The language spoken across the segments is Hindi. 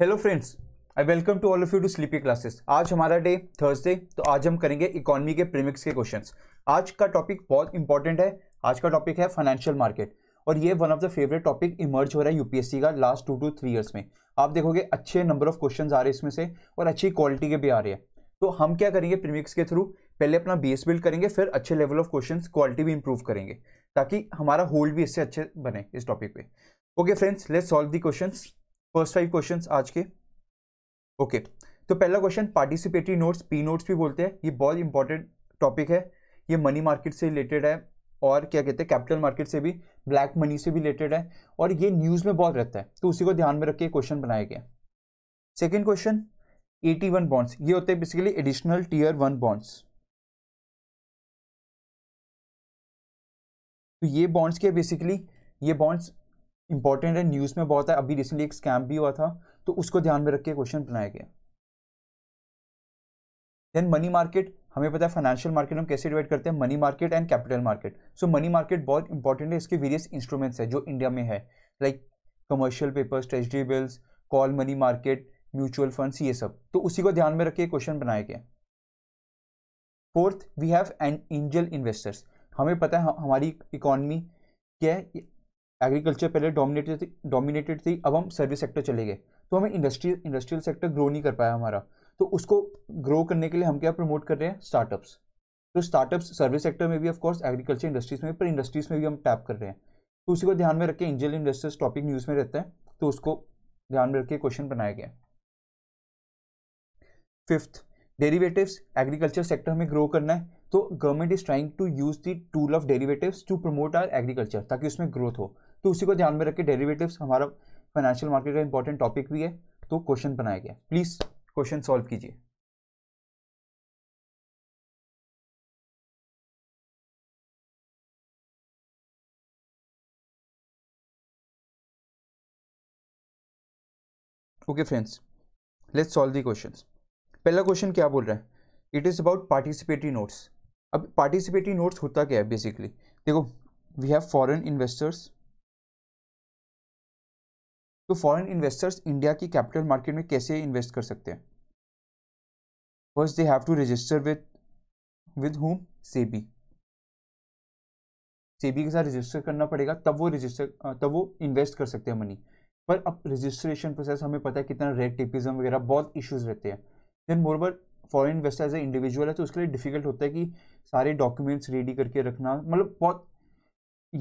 Hello friends I welcome to all of you to sleepy classes आज हमारा डे थर्सडे तो आज हम करेंगे इकोनॉमी के प्रीमिक्स के क्वेश्चंस आज का टॉपिक बहुत इंपॉर्टेंट है आज का टॉपिक है फाइनेंशियल मार्केट और ये one of the favourite topic emerge हो रहा है यूपीएससी का last two two three years में आप देखोगे अच्छे नंबर ऑफ क्वेश्चन आ रहे हैं इसमें से और अच्छी क्वालिटी के भी आ रहे हैं तो हम क्या करेंगे प्रीमिक्स के थ्रू पहले अपना बेस बिल्ड करेंगे फिर अच्छे लेवल ऑफ क्वेश्चन क्वालिटी भी इंप्रूव करेंगे ताकि हमारा होल्ड भी इससे अच्छे बने इस टॉपिक पे okay friends let solve the question first five question आज के ओके okay. तो पहला question participatory notes P notes भी बोलते हैं ये बहुत इंपॉर्टेंट टॉपिक है ये मनी मार्केट से रिलेटेड है और क्या कहते हैं कैपिटल मार्केट से भी ब्लैक मनी से भी रिलेटेड है और ये न्यूज़ में बहुत रहता है तो उसी को ध्यान में रख के क्वेश्चन बनाया गया second question AT one bonds ये होते हैं basically additional tier one bonds तो ये बॉन्ड्स के बेसिकली ये बॉन्ड्स इंपॉर्टेंट है न्यूज़ में बहुत है अभी रिसेंटली एक स्कैम भी हुआ था तो उसको ध्यान में रख के क्वेश्चन बनाया गया देन मनी मार्केट हमें पता है फाइनेंशियल मार्केट हम कैसे डिवाइड करते हैं money market and capital market so money market बहुत इंपॉर्टेंट है इसके वेरियस इंस्ट्रूमेंट्स है जो इंडिया में है like commercial papers treasury bills call money market mutual funds ये सब तो उसी को ध्यान में रख के क्वेश्चन बनाए गए fourth we have an angel investors हमें पता है हमारी इकोनॉमी क्या है एग्रीकल्चर पहले डोमिनेटेड थी डोमिनेटेड थी अब हम सर्विस सेक्टर चले गए तो हमें इंडस्ट्री इंडस्ट्रियल सेक्टर ग्रो नहीं कर पाया हमारा तो उसको ग्रो करने के लिए हम क्या प्रमोट कर रहे हैं स्टार्टअप्स तो स्टार्टअप्स सर्विस सेक्टर में भी ऑफकोर्स एग्रीकल्चर इंडस्ट्रीज में पर इंडस्ट्रीज में भी हम टैप कर रहे हैं तो उसी को ध्यान में रखें इंजियल इंडस्ट्रीज टॉपिक न्यूज़ में रहता है तो उसको ध्यान में रखिए क्वेश्चन बनाया गया फिफ्थ डेरीवेटिव एग्रीकल्चर सेक्टर में ग्रो करना है तो government is trying to use the tool of derivatives to promote our agriculture ताकि उसमें ग्रोथ हो तो उसी को ध्यान में रखें डेरिवेटिव डेरिवेटिव्स हमारा फाइनेंशियल मार्केट का इंपॉर्टेंट टॉपिक भी है तो क्वेश्चन बनाया गया प्लीज़ क्वेश्चन सॉल्व कीजिए okay friends let's solve the question पहला क्वेश्चन क्या बोल रहा है it is about participatory notes अब पार्टिसिपेटरी नोट्स होता क्या है बेसिकली देखो वी हैव फॉरेन इन्वेस्टर्स तो फॉरेन इन्वेस्टर्स इंडिया की कैपिटल मार्केट में कैसे इन्वेस्ट कर सकते हैं first they have to register with with home SEBI SEBI के साथ रजिस्टर करना पड़ेगा तब वो रजिस्टर तब वो इन्वेस्ट कर सकते हैं मनी पर अब रजिस्ट्रेशन प्रोसेस हमें पता है कितना रेड टेपिज्म वगैरह बहुत इश्यूज रहते हैं then moreover foreign investor as a individual है तो उसके लिए डिफिकल्ट होता है कि सारे डॉक्यूमेंट्स रेडी करके रखना मतलब बहुत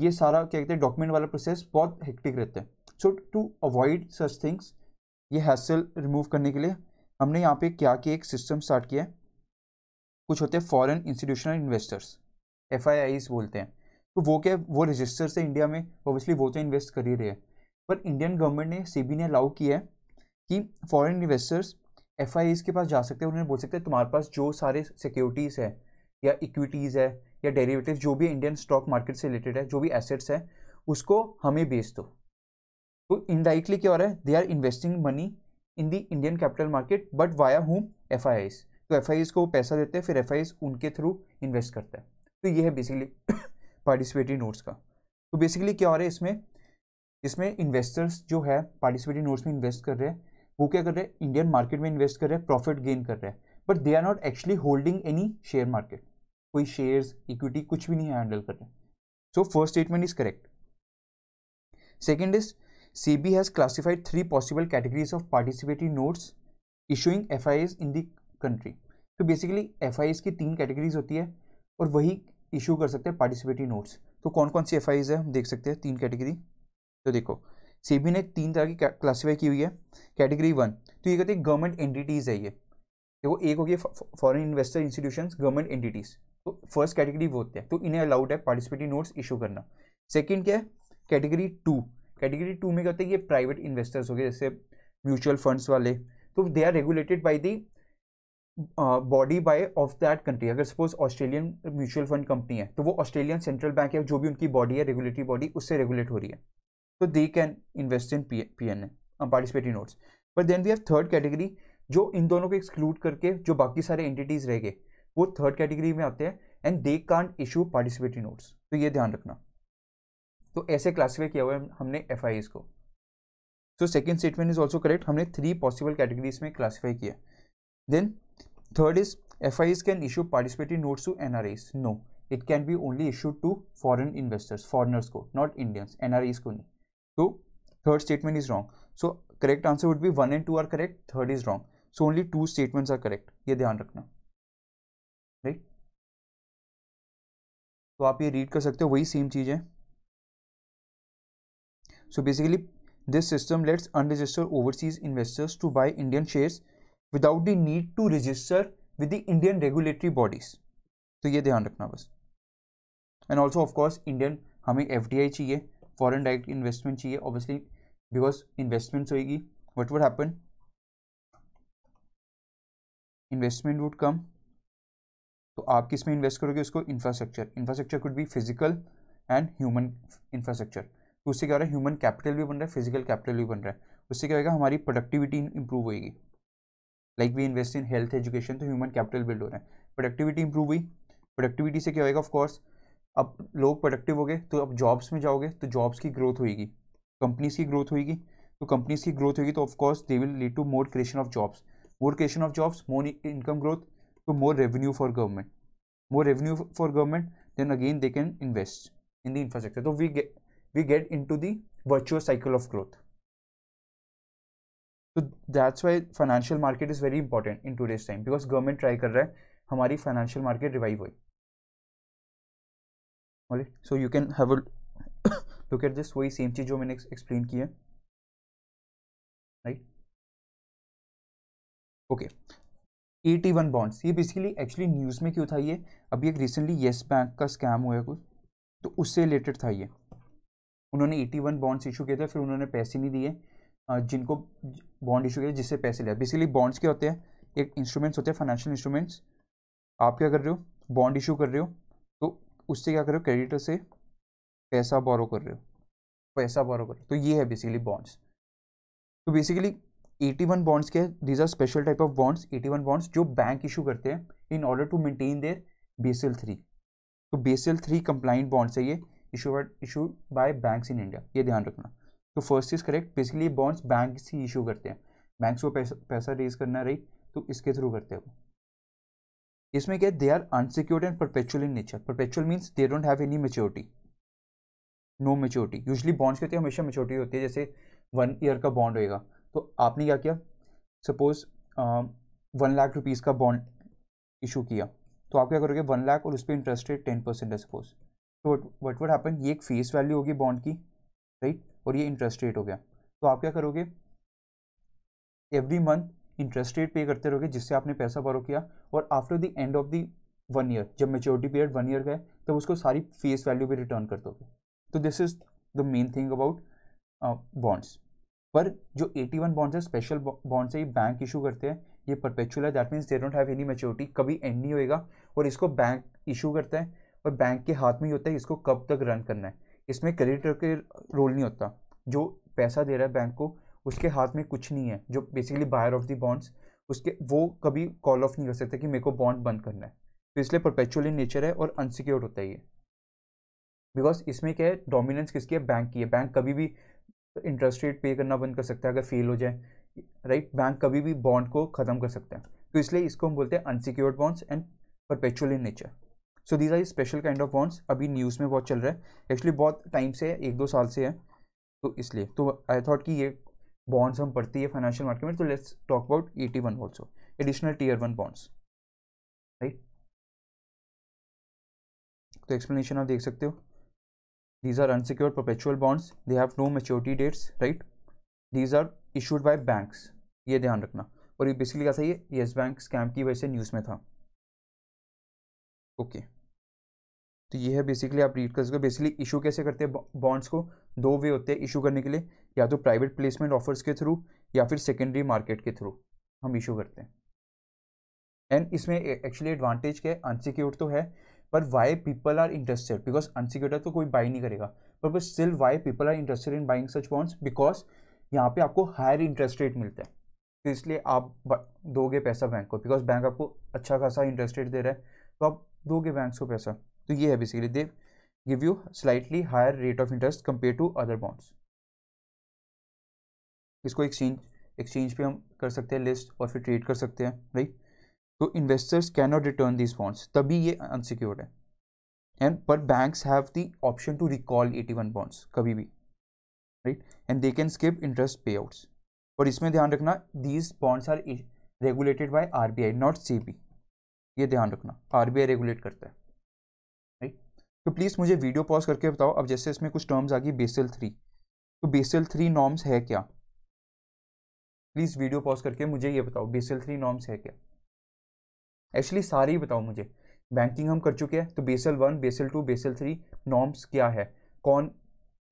ये सारा क्या कहते हैं डॉक्यूमेंट वाला प्रोसेस बहुत हेक्टिक रहता है so to avoid such things ये हैसल रिमूव करने के लिए हमने यहाँ पे क्या किया एक सिस्टम स्टार्ट किया है कुछ होते हैं फॉरेन इंस्टीट्यूशनल इन्वेस्टर्स एफ बोलते हैं तो वो क्या वो रजिस्टर से इंडिया में ओबियसली वो तो इन्वेस्ट कर ही रहे हैं पर इंडियन गवर्नमेंट ने सी ने अलाउ किया है कि फॉरेन इन्वेस्टर्स एफ के पास जा सकते हैं उन्होंने बोल सकते हैं तुम्हारे पास जो सारे सिक्योरिटीज़ है या इक्विटीज़ है या डेरिवेटिव जो भी इंडियन स्टॉक मार्केट से रिलेटेड है जो भी एसेट्स है उसको हमें बेच दो तो इनडायरेक्टली क्या हो रहा है they are investing money in the Indian capital market but via home F I Is तो एफ आई आईज को पैसा देते हैं फिर एफ आई आईज उनके थ्रू इन्वेस्ट करता है तो ये है बेसिकली पार्टिसिपेटरी नोट्स का तो बेसिकली क्या हो रहा है इसमें इसमें इन्वेस्टर्स जो है पार्टिसिपेटरी नोट्स में इन्वेस्ट कर रहे हैं वो क्या कर रहे हैं इंडियन मार्केट में इन्वेस्ट कर रहे हैं प्रॉफिट गेन कर रहे हैं but they are not actually holding any share market कोई शेयर्स इक्विटी कुछ भी नहीं हैंडल कर रहे so first statement is correct second is SEBI has classified three possible categories of participatory notes issuing FIs in the country. तो बेसिकली एफ आई की तीन कैटेगरीज होती है और वही इशू कर सकते हैं पार्टिसिपेटरी नोट्स तो कौन कौन सी एफ आई है हम देख सकते हैं तीन कैटेगरी तो देखो बी ने तीन तरह की क्लासीफाई की हुई है कैटेगरी वन तो ये कहते हैं गवर्नमेंट एंटिटीज़ है ये देखो तो एक होगी foreign investor institution government entities तो फर्स्ट कैटेगरी वो होते हैं तो इन्हें अलाउड है पार्टिसिपेटरी नोट्स इशू करना सेकेंड क्या है कैटेगरी टू कैटेगरी टू में क्या होता है ये प्राइवेट इन्वेस्टर्स हो गए जैसे म्यूचुअल फंड्स वाले तो they are regulated by the body by of that country अगर suppose Australian mutual fund company है तो वो ऑस्ट्रेलियन सेंट्रल बैंक है जो भी उनकी बॉडी है रेगुलेटरी बॉडी उससे रेगुलेट हो रही है तो they can invest in P N participatory notes but then we have third category जो इन दोनों को एक्सक्लूड करके जो बाकी सारे एंटिटीज़ रह गए वो थर्ड कैटेगरी में आते हैं and they can't issue participatory notes तो ये ध्यान रखना तो ऐसे क्लासीफाई किया हुआ है हमने एफ को so second statement is also correct हमने थ्री पॉसिबल कैटेगरीज में क्लासीफाई किया then third is F I can issue participating note to an no it can be only issue to foreign investors foreigners को नॉट इंडियंस एन को नहीं तो third statement is wrong so correct answer would be one and two are correct third is wrong so only two statements are correct ये ध्यान रखना राइट right? तो आप ये रीड कर सकते हो वही सेम चीज़ है So basically, this system lets unregistered overseas investors to buy Indian shares without the need to register with the Indian regulatory bodies. तो ये ध्यान रखना बस एंड ऑल्सो ऑफकोर्स इंडियन हमें एफ चाहिए फॉरन डायरेक्ट इन्वेस्टमेंट चाहिए ऑब्वियसली बिकॉज इन्वेस्टमेंट्स होगी what would happen investment would come तो आप किस में इन्वेस्ट करोगे उसको इंफ्रास्ट्रक्चर इंफ्रास्ट्रक्चर कुड भी फिजिकल एंड ह्यूमन इंफ्रास्ट्रक्चर तो उससे क्या हो रहा है ह्यूमन कैपिटल भी बन रहा है फिजिकल कैपिटल भी बन रहा है उससे क्या होगा हमारी प्रोडक्टिविटी इंप्रूव होगी like we invest in health education तो ह्यूमन कैपिटल बिल्ड हो रहा है प्रोडक्टिविटी इंप्रूव हुई प्रोडक्टिविटी से क्या होगा ऑफकोर्स अब लोग प्रोडक्टिव हो गए तो अब जॉब्स में जाओगे तो जॉब्स की ग्रोथ होगी कंपनीज़ की ग्रोथ होगी तो कंपनीज़ की ग्रोथ होगी तो of course they will lead to more creation of jobs more creation of jobs more income growth तो more revenue for government more revenue for government then again they can invest in the infrastructure तो we we get into the virtuous cycle of growth तो that's why financial market is very important in today's time because government try कर रहा है हमारी फाइनेंशियल मार्केट रिवाइव हुई so you can have look at this वही सेम चीज़ जो मैंने एक्सप्लेन की है right okay A T one bonds ये बेसिकली एक्चुअली न्यूज़ में क्यों था ये अभी एक रिसेंटली येस बैंक का स्कैम हुआ है कुछ तो उससे रिलेटेड था ये उन्होंने 81 बॉन्ड्स इशू किए थे फिर उन्होंने पैसे नहीं दिए जिनको बॉन्ड इशू किए जिससे पैसे लिया बेसिकली बॉन्ड्स क्या होते हैं एक इंस्ट्रूमेंट्स होते हैं फाइनेंशियल इंस्ट्रूमेंट्स आप क्या कर रहे हो बॉन्ड इशू कर रहे हो तो उससे क्या कर रहे हो क्रेडिटर से पैसा बोरो कर रहे हो पैसा बोरो कर रहे हो तो ये है बेसिकली बॉन्ड्स तो बेसिकली 81 बॉन्ड्स के these are special type of bonds 81 bonds जो बैंक इशू करते हैं in order to maintain their Basel three तो बेसल थ्री कंप्लाइंट बॉन्ड्स है ये issued issue by banks in India ये ध्यान रखना तो first is correct basically bonds bank ही इशू करते हैं बैंक्स को पैसा पैसा रेज करना रही तो इसके थ्रू करते हैं वो इसमें क्या they are unsecured and perpetual in nature perpetual means they don't have any maturity no maturity usually bonds के होते तो हैं हमेशा मेच्योरिटी होती है जैसे वन ईयर का बॉन्ड होएगा तो आपने क्या किया सपोज वन लाख रुपीज़ का बॉन्ड इशू किया तो आप क्या करोगे वन लाख और उस पर इंटरेस्ट रेट टेन परसेंट है सपोज़ तो वट वट हैपन ये एक फेस वैल्यू होगी बॉन्ड की राइट और ये इंटरेस्ट रेट हो गया तो आप क्या करोगे एवरी मंथ इंटरेस्ट रेट पे करते रहोगे जिससे आपने पैसा बारो किया और after the end of the one year जब मेच्योरिटी पीरियड वन ईयर का है तब उसको सारी फेस वैल्यू भी रिटर्न कर दोगे तो this is the main thing about bonds पर जो 81 वन बॉन्ड्स है स्पेशल बॉन्ड्स है ये बैंक इशू करते हैं ये परपेचुअल है that means they don't have any maturity कभी एंड नहीं होएगा और इसको बैंक इशू करता है और बैंक के हाथ में ही होता है इसको कब तक रन करना है इसमें क्रेडिटर के रोल नहीं होता जो पैसा दे रहा है बैंक को उसके हाथ में कुछ नहीं है जो basically buyer of the bonds उसके वो कभी कॉल ऑफ नहीं कर सकते कि मेरे को बॉन्ड बंद करना है तो इसलिए परपेचुअल इन नेचर है और अनसिक्योर्ड होता है ये बिकॉज इसमें क्या है डोमिनेंस किसकी है बैंक की है बैंक कभी भी इंटरेस्ट रेट पे करना बंद कर सकता है अगर फेल हो जाए राइट बैंक कभी भी बॉन्ड को ख़त्म कर सकता है तो इसलिए इसको हम बोलते हैं unsecured bonds and perpetual in nature so these are special kind of bonds अभी न्यूज़ में बहुत चल रहा है एक्चुअली बहुत टाइम से है एक दो साल से है तो इसलिए तो आई थॉट कि ये बॉन्ड्स हम पढ़ती है फाइनेंशियल मार्केट में तो let's talk about A T one also additional tier one bonds right तो एक्सप्लेनेशन आप देख सकते हो these are unsecure perpetual bonds they have no maturity dates right these are issued by banks ये ध्यान रखना और ये बेसिकली कैसा ये येस बैंक स्कैम की वजह से न्यूज़ में था ओके okay. तो ये है बेसिकली आप रीड कर सकते हो बेसिकली इशू कैसे करते हैं बॉन्ड्स को दो वे होते हैं इशू करने के लिए या तो प्राइवेट प्लेसमेंट ऑफर्स के थ्रू या फिर सेकेंडरी मार्केट के थ्रू हम इशू करते हैं एंड इसमें एक्चुअली एडवांटेज क्या है अनसिक्योर्ड तो है पर why people are interested because unsecured तो कोई बाई नहीं करेगा पर बस still why people are interested in buying such bonds because यहाँ पे आपको हायर इंटरेस्ट रेट मिलता है तो इसलिए आप दोगे पैसा बैंक को बिकॉज बैंक आपको अच्छा खासा इंटरेस्ट रेट दे रहा है तो आप दोगे बैंक को पैसा तो ये है basically they give you slightly higher rate of interest compare to other bonds इसको एक्सचेंज एक्सचेंज पे हम कर सकते हैं लिस्ट और फिर ट्रेड कर सकते हैं राइट तो investors can not return this bonds तभी ये अनसिक्योर्ड है एंड पर banks have the option to recall AT one bonds कभी भी right and they can skip interest पे आउट्स और इसमें ध्यान रखना these bonds are regulated by R B I not C B ये ध्यान रखना आर बी आई रेगुलेट करता है तो प्लीज़ मुझे वीडियो पॉज करके बताओ अब जैसे इसमें कुछ टर्म्स आ गई बेसल थ्री तो बेसल थ्री नॉर्म्स है क्या प्लीज़ वीडियो पॉज करके मुझे ये बताओ बेसल थ्री नॉर्म्स है क्या एक्चुअली सारे ही बताओ मुझे बैंकिंग हम कर चुके हैं तो Basel one Basel two Basel three norms क्या है कौन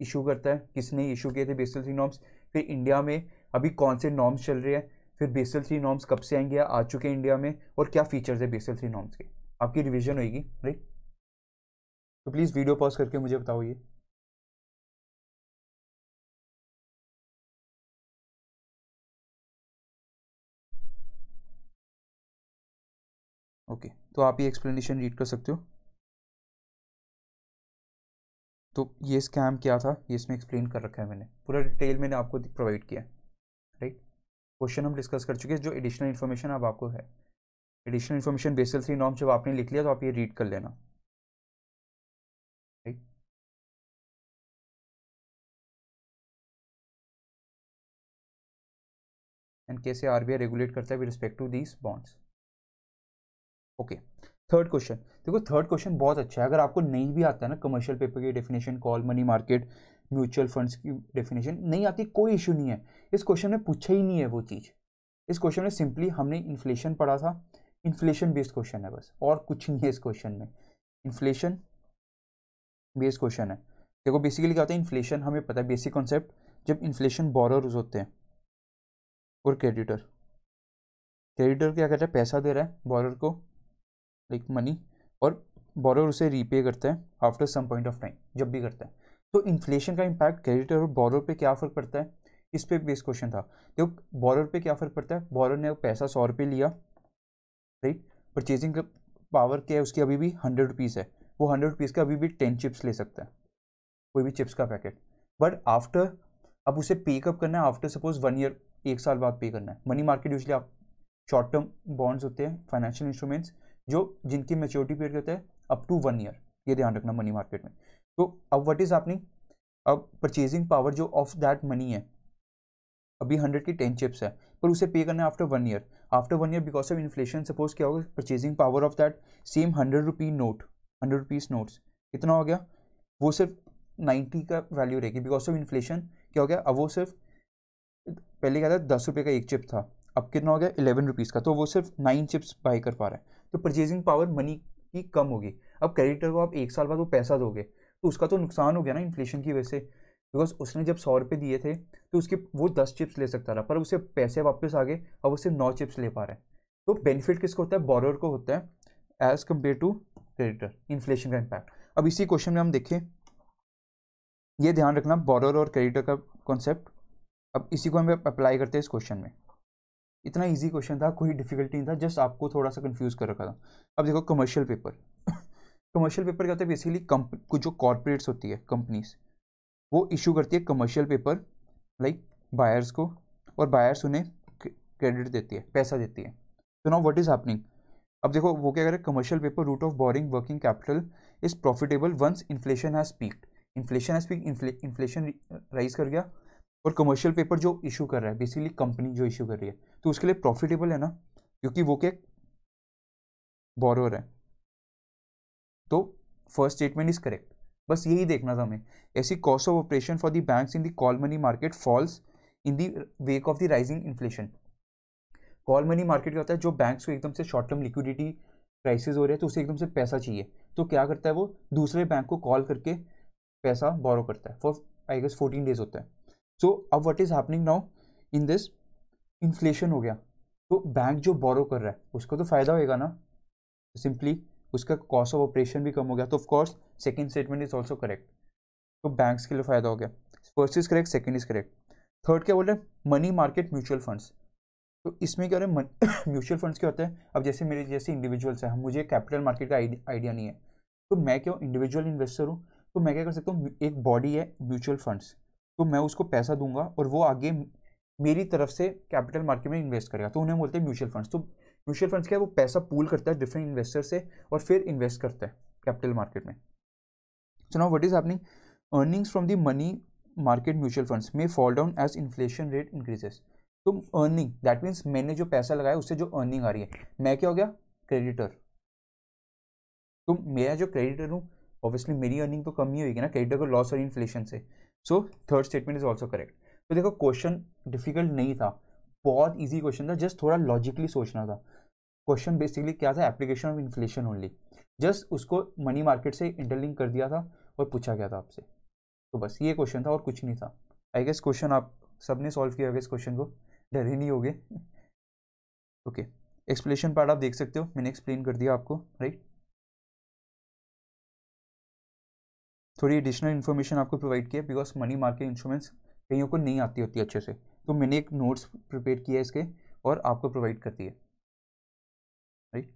इशू करता है किसने इशू किए थे बेसल थ्री नॉर्म्स फिर इंडिया में अभी कौन से नॉर्म्स चल रहे हैं फिर बेसल थ्री नॉर्म्स कब से आएंगे आ चुके हैं इंडिया में और क्या फीचर्स है बेसल थ्री नॉर्म्स के आपकी रिविजन होगी राइट तो प्लीज़ वीडियो पॉज करके मुझे बताओ ये ओके तो आप ये एक्सप्लेनेशन रीड कर सकते हो तो ये स्कैम क्या था ये इसमें एक्सप्लेन कर रखा है मैंने पूरा डिटेल मैंने आपको प्रोवाइड किया है राइट क्वेश्चन हम डिस्कस कर चुके हैं जो एडिशनल इन्फॉर्मेशन अब आपको है एडिशनल इन्फॉर्मेशन बेसल थ्री नॉम जब आपने लिख लिया तो आप ये रीड कर लेना एंड कैसे आरबीआई रेगुलेट करता है with respect to these bonds okay third question देखो थर्ड क्वेश्चन बहुत अच्छा है अगर आपको नहीं भी आता है ना कमर्शियल पेपर की definition call money market mutual funds की डेफिनेशन नहीं आती कोई इशू नहीं है इस क्वेश्चन में पूछा ही नहीं है वो चीज़ इस क्वेश्चन में सिंपली हमने इन्फ्लेशन पढ़ा था इन्फ्लेशन बेस्ड क्वेश्चन है बस और कुछ नहीं है इस क्वेश्चन में इन्फ्लेशन बेस्ड क्वेश्चन है देखो बेसिकली क्या होता है इन्फ्लेशन हमें पता है बेसिक कॉन्सेप्ट जब इन्फ्लेशन बॉरर्स होते हैं और क्रेडिटर क्रेडिटर क्या करता है पैसा दे रहा है बॉरर को लाइक मनी और बॉरर उसे रीपे करता है after some point of time जब भी करता है तो इन्फ्लेशन का इम्पैक्ट क्रेडिटर और बॉरर पे क्या फ़र्क पड़ता है इस पर बेस क्वेश्चन था देखो बॉरर पे क्या फ़र्क पड़ता है बॉरर ने पैसा सौ रुपये लिया राइट परचेजिंग पावर क्या है उसकी अभी भी हंड्रेड रुपीज़ है वो हंड्रेड रुपीज़ का अभी भी टेन चिप्स ले सकता है कोई भी चिप्स का पैकेट बट आफ्टर अब उसे पेकअप करना है आफ्टर सपोज वन ईयर एक साल बाद पे करना है मनी मार्केट यूजली आप शॉर्ट टर्म बॉन्ड्स होते हैं फाइनेंशियल इंस्ट्रूमेंट्स जो जिनकी मेच्योरिटी पीरियड होता है अप टू वन ईयर ये ध्यान रखना मनी मार्केट में तो अब वट इज़ आपनी अब परचेजिंग पावर जो ऑफ दैट मनी है अभी हंड्रेड की टेन चिप्स है पर उसे पे करना है after one year after one year because of inflation suppose क्या होगा purchasing power of that same hundred rupee note hundred rupees notes कितना हो गया वो सिर्फ नाइन्टी का वैल्यू रहेगी बिकॉज ऑफ इन्फ्लेशन क्या हो गया अब वो सिर्फ पहले क्या था दस रुपये का एक चिप था अब कितना हो गया इलेवन रुपीज़ का तो वो सिर्फ नाइन चिप्स बाई कर पा रहा है तो परचेजिंग पावर मनी की कम होगी अब क्रेडिटर को आप एक साल बाद वो पैसा दोगे तो उसका तो नुकसान हो गया ना इन्फ्लेशन की वजह से बिकॉज उसने जब सौ रुपये दिए थे तो उसके वो दस चिप्स ले सकता था पर उसे पैसे वापस आ गए अब वो सिर्फ नौ चिप्स ले पा रहे हैं तो बेनिफिट किसको होता है बॉर्डर को होता है as compare to creditor inflation का इम्पैक्ट अब इसी क्वेश्चन में हम देखें ये ध्यान रखना बॉर्डर और क्रेडिटर का कॉन्सेप्ट अब इसी को हम अप्लाई करते हैं इस क्वेश्चन में इतना इजी क्वेश्चन था कोई डिफिकल्टी नहीं था जस्ट आपको थोड़ा सा कंफ्यूज कर रखा था अब देखो कमर्शियल पेपर कमर्शियल पेपर क्या होता है बेसिकली कुछ जो कॉरपोरेट्स होती है कंपनीज वो इशू करती है कमर्शियल पेपर लाइक बायर्स को और बायर्स उन्हें क्रेडिट देती है पैसा देती है तो नाउ व्हाट इज़ हैपनिंग अब देखो वो क्या कह commercial paper route of borrowing working capital is profitable once inflation has peak inflation has peak inflation rise कर गया और कमर्शियल पेपर जो इशू कर रहा है बेसिकली कंपनी जो इशू कर रही है तो उसके लिए प्रॉफिटेबल है ना क्योंकि वो क्या बोरोर है तो फर्स्ट स्टेटमेंट इज करेक्ट बस यही देखना था हमें ऐसी cost of operation for the banks in the call money market falls in the wake of the rising inflation call money market क्या होता है जो बैंक्स को एकदम से शॉर्ट टर्म लिक्विडिटी क्राइसिस हो रहे हैं तो उसे एकदम से पैसा चाहिए तो क्या करता है वो दूसरे बैंक को कॉल करके पैसा बोरो करता है for I guess fourteen days होता है सो अब what is happening now in this inflation हो गया तो बैंक जो बोरो कर रहा है उसको तो फ़ायदा होएगा ना सिंपली उसका कॉस्ट ऑफ ऑपरेशन भी कम हो गया तो of course second statement is also correct तो बैंक के लिए फ़ायदा हो गया first is correct second is correct third क्या बोल रहे हैं मनी मार्केट म्यूचुअल फंड्स तो इसमें क्या हो हैं है म्यूचुअल फंड्स क्या होते हैं अब जैसे मेरे जैसे इंडिविजुअल्स हैं मुझे कैपिटल मार्केट का आइडिया नहीं है तो मैं क्यों इंडिविजुअल इन्वेस्टर हूँ तो मैं क्या कर सकता हूँ एक बॉडी है म्यूचुअल फंड्स तो मैं उसको पैसा दूंगा और वो आगे मेरी तरफ से कैपिटल मार्केट में इन्वेस्ट करेगा तो उन्हें बोलते हैं म्यूचुअल फंड्स तो म्यूचुअल फंड्स क्या है वो पैसा पूल करता है डिफरेंट इन्वेस्टर से और फिर इन्वेस्ट करता है कैपिटल मार्केट में so now what is happening earnings from the money market mutual funds may fall down as inflation rate increases तो अर्निंग दैट मीन्स मैंने जो पैसा लगाया उससे जो अर्निंग आ रही है मैं क्या हो गया क्रेडिटर तो मेरा जो क्रेडिटर हूँ ऑब्वियसली मेरी अर्निंग तो कम ही होगी ना क्रेडिटर को लॉस और इन्फ्लेशन से so third statement is also correct तो देखो क्वेश्चन डिफिकल्ट नहीं था बहुत ईजी क्वेश्चन था जस्ट थोड़ा लॉजिकली सोचना था क्वेश्चन बेसिकली क्या था application of inflation only just उसको मनी मार्केट से इंटरलिंक कर दिया था और पूछा गया था आपसे तो बस ये क्वेश्चन था और कुछ नहीं था आई गेस क्वेश्चन आप सबने सॉल्व किया होगा इस क्वेश्चन को डरे नहीं हो ओके एक्सप्लेनेशन पार्ट आप देख सकते हो मैंने एक्सप्लेन कर दिया आपको राइट थोड़ी एडिशनल इन्फॉर्मेशन आपको प्रोवाइड किया बिकॉज मनी मार्केट इंश्योरेंस कईयों को नहीं आती होती अच्छे से तो मैंने एक नोट्स प्रिपेयर किया है इसके और आपको प्रोवाइड करती है राइट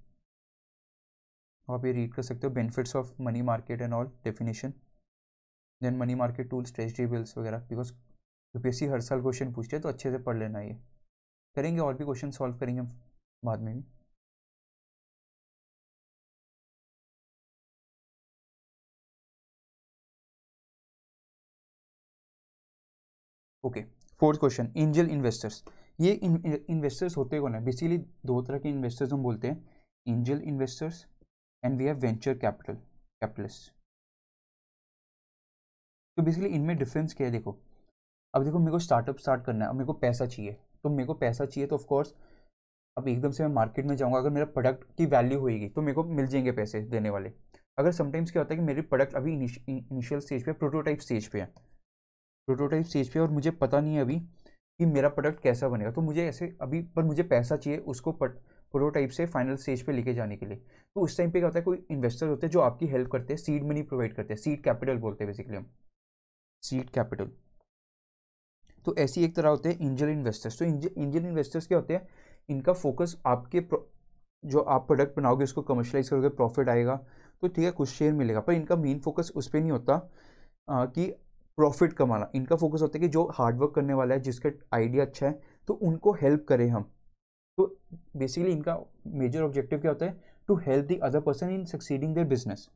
तो आप ये रीड कर सकते हो benefits of money market and all definition then money market tools treasury bills वगैरह बिकॉज यूपीएससी हर साल क्वेश्चन पूछते हैं तो अच्छे से पढ़ लेना ये करेंगे और भी क्वेश्चन सॉल्व करेंगे हम बाद में भी okay fourth question angel investors ये इन्वेस्टर्स होते कौन है बेसिकली दो तरह के इन्वेस्टर्स हम बोलते हैं angel investors and we have venture capital capitalist तो बेसिकली इनमें डिफरेंस क्या है देखो अब देखो मेरे को स्टार्टअप स्टार्ट करना है अब मेरे को पैसा चाहिए तो मेरे को पैसा चाहिए तो ऑफकोर्स अब एकदम से मैं मार्केट में जाऊँगा अगर मेरा प्रोडक्ट की वैल्यू होएगी तो मेरे को मिल जाएंगे पैसे देने वाले अगर समटाइम्स क्या होता है कि मेरे प्रोडक्ट अभी इनिशियल स्टेज पे प्रोटोटाइप स्टेज पे है प्रोटोटाइप स्टेज पे और मुझे पता नहीं है अभी कि मेरा प्रोडक्ट कैसा बनेगा तो मुझे ऐसे अभी पर मुझे पैसा चाहिए उसको प्रोटोटाइप से फाइनल स्टेज पे लेके जाने के लिए तो उस टाइम पे क्या होता है कोई इन्वेस्टर होते हैं जो आपकी हेल्प करते हैं सीड मनी प्रोवाइड करते हैं सीड कैपिटल बोलते हैं बेसिकली हम सीड कैपिटल तो ऐसी एक तरह होते हैं इंजल इन्वेस्टर्स तो इंजल इन्वेस्टर्स क्या होते हैं इनका फोकस आपके जो आप प्रोडक्ट बनाओगे उसको कमर्शलाइज करोगे प्रॉफिट आएगा तो ठीक है कुछ शेयर मिलेगा पर इनका मेन फोकस उस पर नहीं होता आ, कि प्रॉफिट कमाना इनका फोकस होता है कि जो हार्डवर्क करने वाला है जिसका आइडिया अच्छा है तो उनको हेल्प करें हम तो बेसिकली इनका मेजर ऑब्जेक्टिव क्या होता है to help the other person in succeeding their business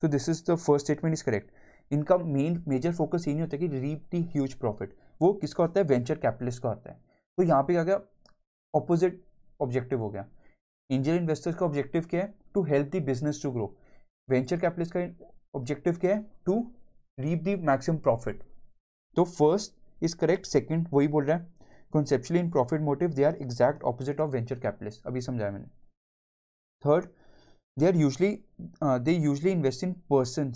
तो this is the first statement is correct इनका मेन मेजर फोकस ये नहीं होता कि रीप द ह्यूज प्रॉफिट वो किसका होता है वेंचर कैपिटलिस्ट का होता है तो यहाँ पे क्या गया ऑपोजिट ऑब्जेक्टिव हो गया एंजल इन्वेस्टर्स का ऑब्जेक्टिव क्या है to help the business to grow venture capitalist का ऑब्जेक्टिव क्या है to reap the maximum profit तो फर्स्ट इज करेक्ट सेकंड वही बोल रहा है conceptually in profit motive they are exact opposite of venture capitalist अभी समझाया मैंने third they are usually they usually invest in person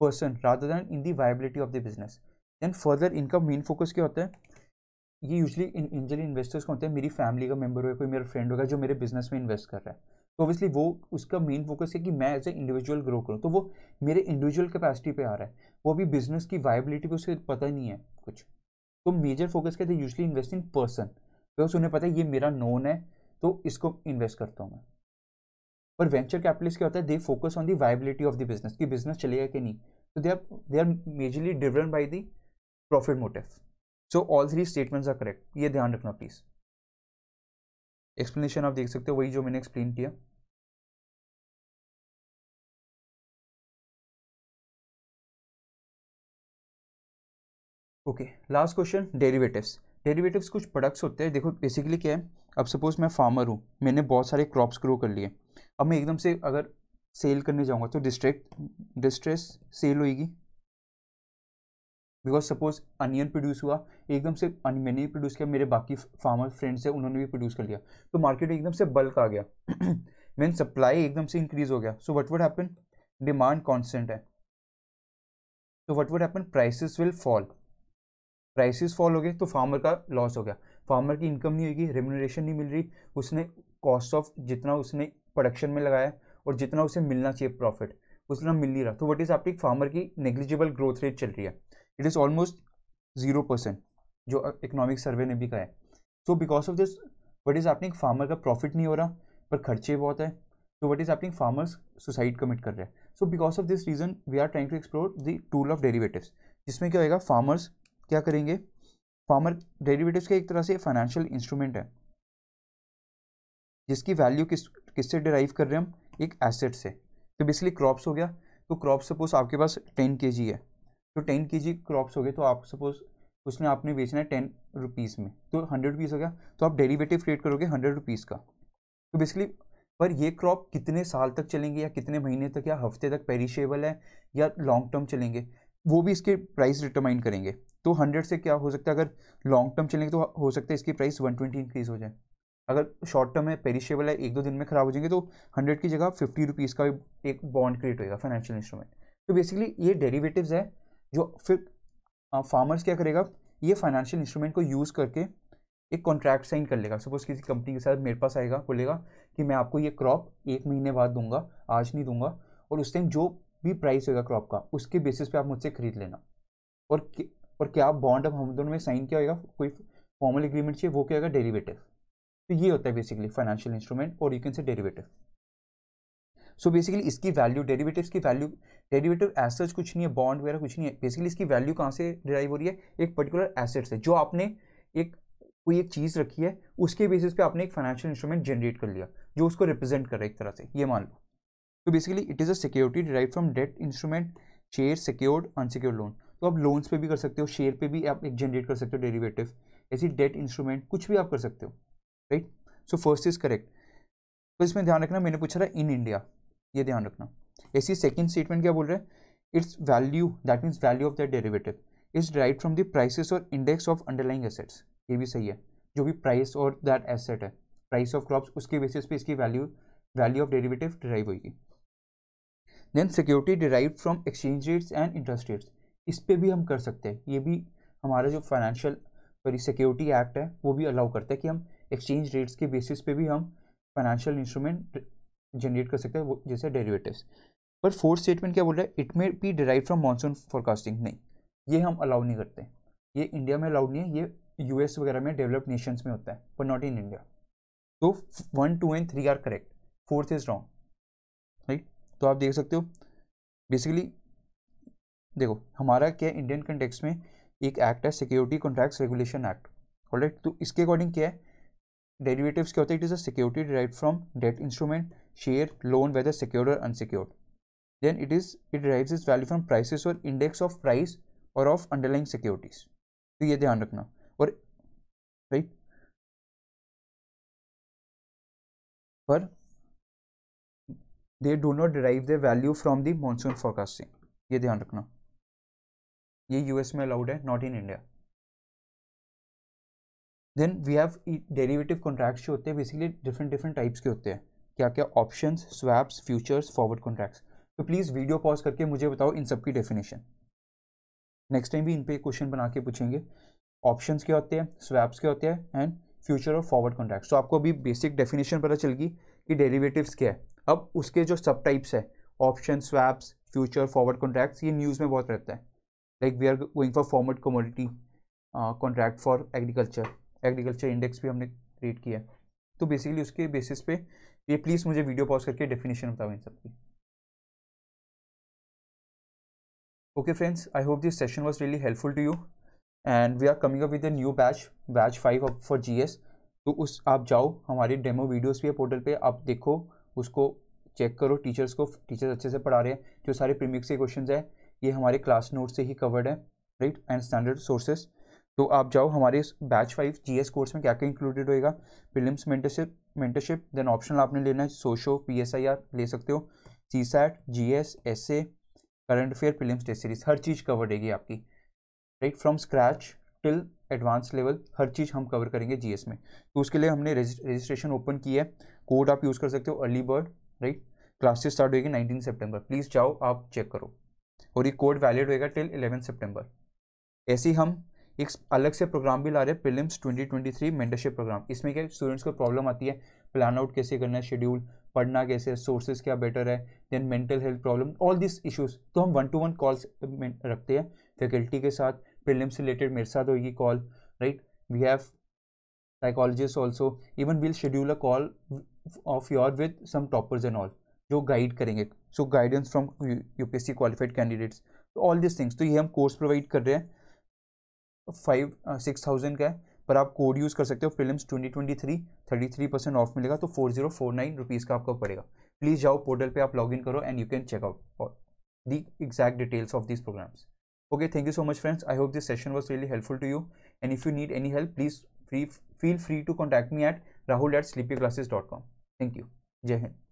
person rather than in the viability of the business than further इनका मेन फोकस क्या होता है ये यूजली इन इंजली इन्वेस्टर्स को होते हैं मेरी फैमिली का मेम्बर होगा कोई मेरा फ्रेंड होगा जो मेरे बिजनेस में इन्वेस्ट कर रहा है तो ऑब्वियसली वो उसका मेन फोकस है कि मैं एज ए इंडिविजुअल ग्रो करूँ तो वो मेरे इंडिविजुअल कैपेसिटी पे आ रहा है वो अभी बिजनेस की वायबिलिटी को उसे पता नहीं है कुछ तो मेजर फोकस कहते हैं यूजली इन्वेस्ट इन पर्सन तो उन्हें पता है ये मेरा नोन है तो इसको इन्वेस्ट करता हूँ मैं और वेंचर कैपिटलिस्ट क्या होता है they focus on the viability of the business कि बिजनेस चलेगा कि नहीं तो they are they are majorly driven by the profit motive so all three statements are correct ये ध्यान रखना प्लीज़ एक्सप्लेनेशन आप देख सकते हो वही जो मैंने एक्सप्लेन किया okay last question derivatives derivatives कुछ प्रोडक्ट्स होते हैं देखो बेसिकली क्या है अब सपोज मैं फार्मर हूँ मैंने बहुत सारे क्रॉप्स ग्रो कर लिए अब मैं एकदम से अगर सेल करने जाऊँगा तो डिस्ट्रेक्ट डिस्ट्रेस सेल होएगी बिकॉज सपोज अनियन प्रोड्यूस हुआ एकदम से मैंने भी प्रोड्यूस किया मेरे बाकी फार्मर फ्रेंड्स हैं उन्होंने भी प्रोड्यूस कर लिया तो मार्केट एकदम से बल्क आ गया मैन सप्लाई एकदम से इंक्रीज हो गया so what would happen demand constant है तो what would happen prices will fall prices fall हो गए तो फार्मर का लॉस हो गया फार्मर की इनकम नहीं होगी रेमुनरेशन नहीं मिल रही उसने कॉस्ट ऑफ जितना उसने प्रोडक्शन में लगाया और जितना उसे मिलना चाहिए प्रॉफिट उतना मिल नहीं रहा तो वट इज़ आपकी फार्मर की नेग्लिजिबल ग्रोथ रेट चल रही है it is almost zero percent जो इकोनॉमिक सर्वे ने भी कहा है so because of this what is आपने फार्मर का प्रॉफिट नहीं हो रहा पर खर्चे बहुत है तो वट इज़ आपकी फार्मर्स सुसाइड कमिट कर रहे हैं so because of this reason we are trying to explore the tool of derivative जिसमें क्या होगा फार्मर्स क्या करेंगे फार्मर डेरिवेटिव्स का एक तरह से फाइनेंशियल इंस्ट्रूमेंट है जिसकी वैल्यू किस किससे डिराइव कर रहे हैं हम एक एसेट से तो बेसिकली क्रॉप्स हो गया तो क्रॉप सपोज आपके पास टेन के है तो टेन के क्रॉप्स हो गए तो आप सपोज उसने आपने बेचना है टेन रुपीज़ में तो हंड्रेड रुपीज़ हो गया तो आप डेरिवेटिव क्रिएट करोगे हंड्रेड रुपीज़ का तो बेसिकली पर ये क्रॉप कितने साल तक चलेंगे या कितने महीने तक या हफ्ते तक पेरिशेबल है या लॉन्ग टर्म चलेंगे वो भी इसके प्राइस डिटरमाइन करेंगे तो हंड्रेड से क्या हो सकता है अगर लॉन्ग टर्म चलेंगे तो हो सकता है इसकी प्राइस वन ट्वेंटी इंक्रीज़ हो जाए अगर शॉर्ट टर्म है पेरिशेबल है एक दो दिन में ख़राब हो जाएंगे तो हंड्रेड की जगह फिफ्टी रुपीज़ का एक बॉन्ड क्रिएट होगा फाइनेंशियल इंस्ट्रूमेंट तो बेसिकली ये डेरिवेटिव्स है जो फिर फार्मर्स क्या करेगा ये फाइनेंशियल इंस्ट्रूमेंट को यूज़ करके एक कॉन्ट्रैक्ट साइन कर लेगा सपोज किसी कंपनी के साथ मेरे पास आएगा बोलेगा कि मैं आपको ये क्रॉप एक महीने बाद दूंगा आज नहीं दूंगा और उस टाइम जो भी प्राइस होगा क्रॉप का उसके बेसिस पे आप मुझसे खरीद लेना और और क्या बॉन्ड अब हम दोनों में साइन किया होगा कोई फॉर्मल एग्रीमेंट चाहिए वो क्या होगा डेरीवेटिव तो ये होता है बेसिकली फाइनेंशियल इंस्ट्रूमेंट और you can say derivative so basically इसकी वैल्यू डेरिवेटिव की वैल्यू डेरिवेटिव एसेट्स कुछ नहीं है बॉन्ड वगैरह कुछ नहीं है बेसिकली इसकी वैल्यू कहाँ से डिराइव हो रही है एक पर्टिकुलर एसेट से जो आपने एक कोई एक चीज़ रखी है उसके बेसिस पे आपने एक फाइनेंशियल इंस्ट्रूमेंट जनरेट कर लिया जो उसको रिप्रेजेंट कर रहा है एक तरह से ये मान लो तो basically it is a security derive from debt instrument share secured unsecured loan तो आप लोन्स पे भी कर सकते हो शेयर पे भी आप एक जनरेट कर सकते हो डेरिवेटिव ऐसी डेट इंस्ट्रूमेंट कुछ भी आप कर सकते हो right so first is correct तो इसमें ध्यान रखना मैंने पूछा था इन इंडिया ये ध्यान रखना ऐसी सेकेंड स्टेटमेंट क्या बोल रहे हैं its value that means value of that derivative is right from the prices और इंडेक्स ऑफ अंडरलाइंग एसेट्स ये भी सही है जो भी प्राइस और दैट एसेट है प्राइस ऑफ क्रॉप्स उसके बेसिस पे इसकी value value of derivative derive होगी then security derive from exchange rates and interest rates इस पर भी हम कर सकते हैं ये भी हमारा जो फाइनेंशियल सॉरी सिक्योरिटी एक्ट है वो भी अलाउ करता है कि हम एक्सचेंज रेट्स के बेसिस पे भी हम फाइनेंशियल इंस्ट्रूमेंट जनरेट कर सकते हैं जैसे डेरिवेटिव्स पर फोर्थ स्टेटमेंट क्या बोल रहा है it may be derive from monsoon forecasting नहीं ये हम अलाउ नहीं करते ये इंडिया में अलाउड नहीं है ये यूएस वगैरह में डेवलप्ड नेशंस में होता है पर नॉट इन इंडिया तो one two and three are correct fourth is wrong right तो आप देख सकते हो बेसिकली देखो हमारा क्या इंडियन कंटेक्स में एक एक्ट है security contract regulation act alright तो इसके अकॉर्डिंग क्या है डेरिवेटिव्स क्या होते हैं it is a security derive from debt instrument share loan whether secure और unsecured then it is it derive is value from prices और इंडेक्स ऑफ प्राइस और ऑफ अंडरलाइंग सिक्योरिटीज तो ये ध्यान रखना और राइट पर they do not derive the value from the monsoon forecasting ये ध्यान रखना ये यूएस में अलाउड है not in India then we have derivative contracts जो होते हैं बेसिकली डिफरेंट डिफरेंट टाइप्स के होते हैं क्या क्या option swaps futures forward contracts तो प्लीज़ वीडियो पॉज करके मुझे बताओ इन सब की डेफिनेशन नेक्स्ट टाइम भी इन पे क्वेश्चन बना के पूछेंगे ऑप्शन क्या होते हैं स्वैप्स क्या होते हैं एंड फ्यूचर और फॉरवर्ड कॉन्ट्रैक्ट तो आपको अभी बेसिक डेफिनेशन पता चल गई कि डेरिवेटिव्स क्या है अब उसके जो सब टाइप्स है option swaps future forward contracts ये न्यूज़ में बहुत रहता है like we are going for forward commodity contract for agriculture agriculture index भी हमने क्रिएट किया है तो बेसिकली उसके बेसिस पे ये प्लीज़ मुझे वीडियो पॉज करके डेफिनेशन बताओ इन सबकी okay friends I hope this session was really helpful to you and we are coming up with a new batch batch five for G S तो उस आप जाओ हमारे डेमो वीडियोस भी है पोर्टल पे आप देखो उसको चेक करो टीचर्स को टीचर्स अच्छे से पढ़ा रहे हैं जो सारे प्रीमिक्स के क्वेश्चन है ये हमारे क्लास नोट से ही कवर्ड है राइट एंड स्टैंडर्ड सोर्सेज तो आप जाओ हमारे इस बैच फाइव जी कोर्स में क्या क्या इंक्लूडेड होएगा films mentorship mentorship then optional आपने लेना है सोशो पी एस आई आर ले सकते हो C SAT G S S A current affair film test series हर चीज़ कवर्ड रहेगी आपकी right from scratch till advance level हर चीज़ हम कवर करेंगे जी में तो उसके लिए हमने रजिस्ट्रेशन ओपन की है कोड आप यूज़ कर सकते हो early bird right classes start होगी 19 सितंबर प्लीज़ जाओ आप चेक करो और ये कोड वैलिड होएगा टिल 11 सितंबर ऐसे ही हम एक अलग से प्रोग्राम भी ला रहे हैं ट्वेंटी 2023 मेंटरशिप प्रोग्राम इसमें क्या स्टूडेंट्स को प्रॉब्लम आती है प्लान आउट कैसे करना है शेड्यूल पढ़ना कैसे सोर्सेज क्या बेटर है then mental health problem all this issues तो हम वन टू वन कॉल्स रखते हैं फैकल्टी के साथ प्रिलिम्स रिलेटेड मेरे साथ होगी call right we have psychologist also even will schedule a call of your with some toppers and all जो गाइड करेंगे so guidance from UPSC qualified candidates तो ऑल दिस थिंग्स तो ये हम कोर्स प्रोवाइड कर रहे हैं फाइव सिक्स थाउजेंड का है पर आप कोड यूज़ कर सकते हो films twenty twenty three thirty three percent off मिलेगा तो four zero four nine rupees का आपको पड़ेगा प्लीज़ जाओ पोर्टल पे आप लॉग इन करो and you can check out the exact details of this programs okay thank you so much friends I hope this session was really helpful to you and if you need any help please free feel free to contact me at Rahul at sleepy classes dot com thank you Jai Hind